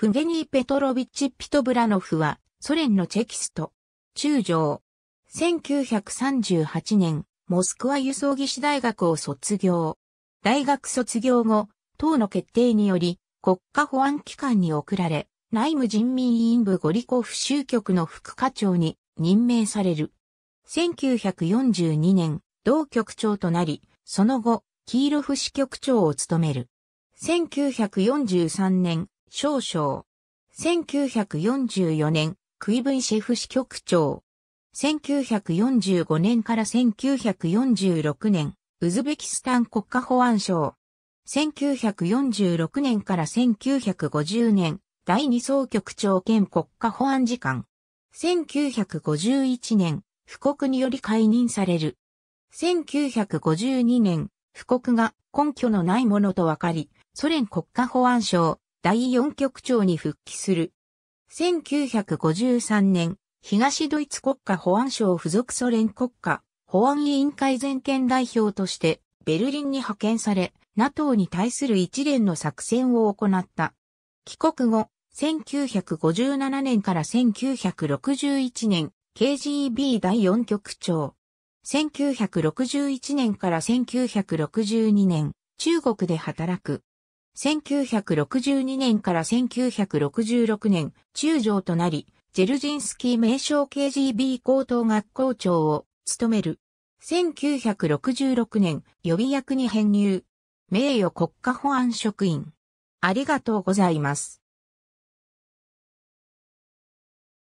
フゲニー・ペトロビッチ・ピトブラノフは、ソ連のチェキスト、中将。1938年、モスクワ輸送技師大学を卒業。大学卒業後、党の決定により、国家保安機関に送られ、内務人民委員部ゴリコフ州局の副課長に任命される。1942年、同局長となり、その後、キーロフ支局長を務める。1943年、少将。1944年、クイブイシェフ支局長。1945年から1946年、ウズベキスタン国家保安省。1946年から1950年、第2総局長兼国家保安次官。1951年、布告により解任される。1952年、布告が根拠のないものと分かり、ソ連国家保安省、第4局長に復帰する。1953年、東ドイツ国家保安省附属ソ連国家保安委員会全権代表としてベルリンに派遣され、NATO に対する一連の作戦を行った。帰国後、1957年から1961年、KGB 第4局長。1961年から1962年、中国で働く。1962年から1966年、中将となり、ジェルジンスキー名称 KGB 高等学校長を務める。1966年、予備役に編入。名誉国家保安職員。ありがとうございます。